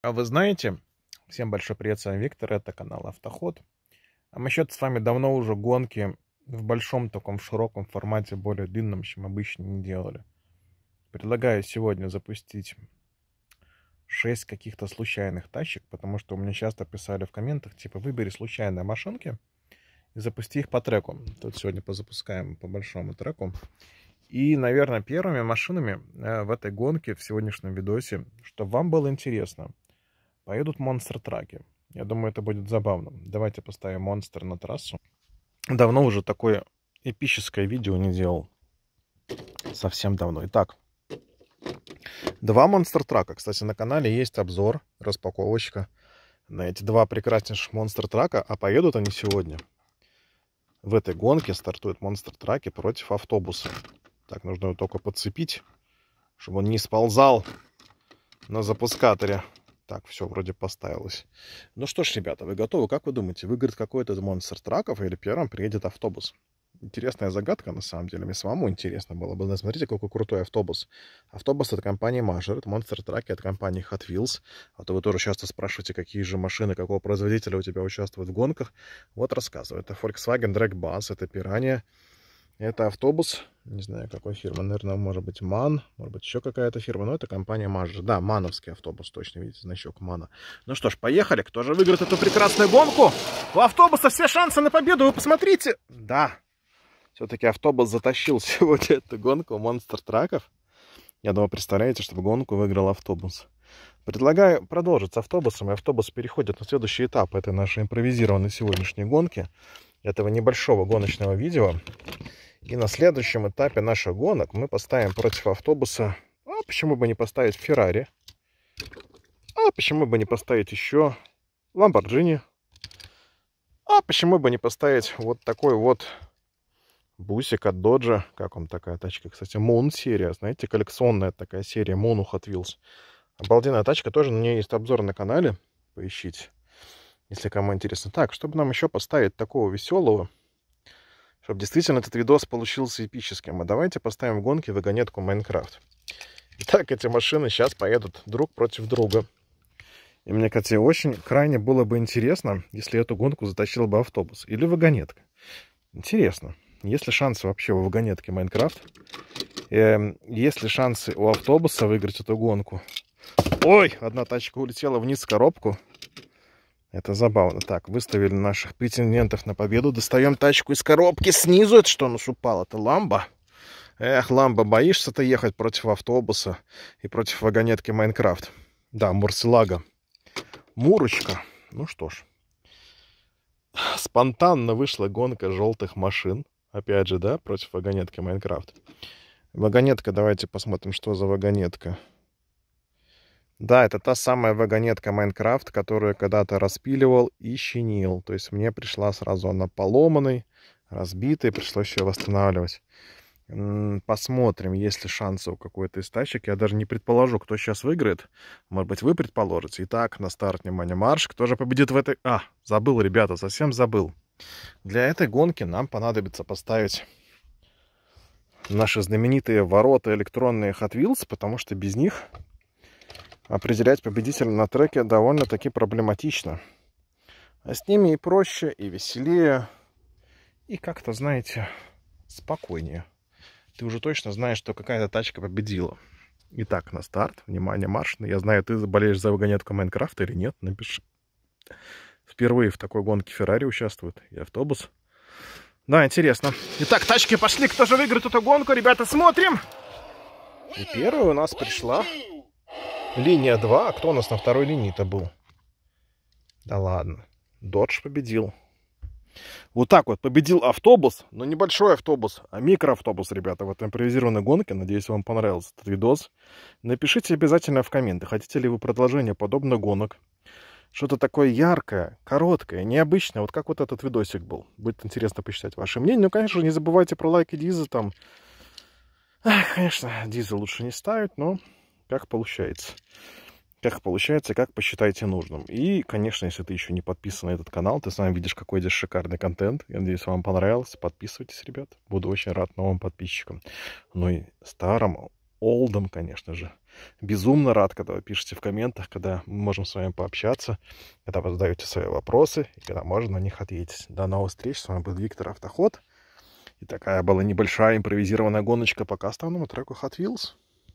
А вы знаете, всем большой привет, с вами Виктор, это канал Автоход. А мы счет с вами давно уже гонки в большом таком широком формате, более длинном, чем обычно не делали. Предлагаю сегодня запустить 6 каких-то случайных тачек, потому что у меня часто писали в комментах, типа, выбери случайные машинки и запусти их по треку. Тут сегодня позапускаем по большому треку. И, наверное, первыми машинами э, в этой гонке, в сегодняшнем видосе, чтобы вам было интересно – Поедут монстр-траки. Я думаю, это будет забавно. Давайте поставим монстр на трассу. Давно уже такое эпическое видео не делал. Совсем давно. Итак, два монстр-трака. Кстати, на канале есть обзор, распаковочка на эти два прекраснейших монстр-трака. А поедут они сегодня. В этой гонке стартуют монстр-траки против автобуса. Так, нужно его только подцепить, чтобы он не сползал на запускаторе. Так, все, вроде поставилось. Ну что ж, ребята, вы готовы? Как вы думаете, выиграет какой-то из монстр траков или первым приедет автобус? Интересная загадка, на самом деле. Мне самому интересно было бы. Смотрите, какой крутой автобус. Автобус от компании Major, Monster траки от компании Hot Wheels. А то вы тоже часто спрашиваете, какие же машины, какого производителя у тебя участвуют в гонках. Вот рассказываю. Это Volkswagen Drag Bus, это Piranha, это автобус, не знаю какой фирмы, наверное, может быть МАН, может быть еще какая-то фирма, но это компания МАЖ. Да, МАНовский автобус, точно видите значок МАНа. Ну что ж, поехали, кто же выиграет эту прекрасную гонку? У автобуса все шансы на победу, вы посмотрите. Да, все-таки автобус затащил сегодня эту гонку монстр траков. Я думаю, представляете, чтобы гонку выиграл автобус. Предлагаю продолжить с автобусом, и автобус переходит на следующий этап этой нашей импровизированной сегодняшней гонки, этого небольшого гоночного видео. И на следующем этапе наших гонок мы поставим против автобуса... А почему бы не поставить Феррари? А почему бы не поставить еще Ламборджини? А почему бы не поставить вот такой вот бусик от Доджа? Как вам такая тачка? Кстати, Мун серия. Знаете, коллекционная такая серия Moon у Hot Wheels. Обалденная тачка. Тоже на нее есть обзор на канале. Поищите, если кому интересно. Так, чтобы нам еще поставить такого веселого чтобы действительно этот видос получился эпическим. А давайте поставим в гонки вагонетку Майнкрафт. Итак, эти машины сейчас поедут друг против друга. И мне, кстати, очень крайне было бы интересно, если эту гонку затащил бы автобус или вагонетка. Интересно, есть ли шансы вообще у вагонетки Майнкрафт? Э, есть ли шансы у автобуса выиграть эту гонку? Ой, одна тачка улетела вниз в коробку. Это забавно. Так, выставили наших претендентов на победу. Достаем тачку из коробки. Снизу это что у нас упало? Это ламба? Эх, ламба, боишься то ехать против автобуса и против вагонетки Майнкрафт? Да, Мурсилага. Мурочка. Ну что ж. Спонтанно вышла гонка желтых машин. Опять же, да, против вагонетки Майнкрафт. Вагонетка, давайте посмотрим, что за вагонетка. Да, это та самая вагонетка Майнкрафт, которую когда-то распиливал и чинил. То есть мне пришла сразу она поломанной, разбитой, пришлось ее восстанавливать. Посмотрим, есть ли шансы у какой-то из тачек. Я даже не предположу, кто сейчас выиграет. Может быть, вы предположите. Итак, на старт, внимание, марш. Кто же победит в этой... А, забыл, ребята, совсем забыл. Для этой гонки нам понадобится поставить наши знаменитые ворота электронные Hot Wheels, потому что без них определять победителя на треке довольно-таки проблематично. А с ними и проще, и веселее, и как-то, знаете, спокойнее. Ты уже точно знаешь, что какая-то тачка победила. Итак, на старт. Внимание, марш. Ну, я знаю, ты болеешь за вагонетку Майнкрафта или нет, напиши. Впервые в такой гонке Феррари участвует и автобус. Да, интересно. Итак, тачки пошли. Кто же выиграет эту гонку? Ребята, смотрим. И первая у нас пришла Линия 2. А кто у нас на второй линии-то был? Да ладно. Додж победил. Вот так вот победил автобус, но небольшой автобус, а микроавтобус, ребята, в этой импровизированной гонке. Надеюсь, вам понравился этот видос. Напишите обязательно в комменты, хотите ли вы продолжение подобных гонок. Что-то такое яркое, короткое, необычное, вот как вот этот видосик был. Будет интересно почитать ваше мнение. Ну, конечно, не забывайте про лайки, и дизы там. Ах, конечно, дизы лучше не ставить, но как получается. Как получается, как посчитаете нужным. И, конечно, если ты еще не подписан на этот канал, ты сам видишь, какой здесь шикарный контент. Я надеюсь, вам понравилось. Подписывайтесь, ребят. Буду очень рад новым подписчикам. Ну и старым, олдом, конечно же. Безумно рад, когда вы пишете в комментах, когда мы можем с вами пообщаться, когда вы задаете свои вопросы и когда можно на них ответить. До новых встреч. С вами был Виктор Автоход. И такая была небольшая импровизированная гоночка по кастомному треку Hot Wheels.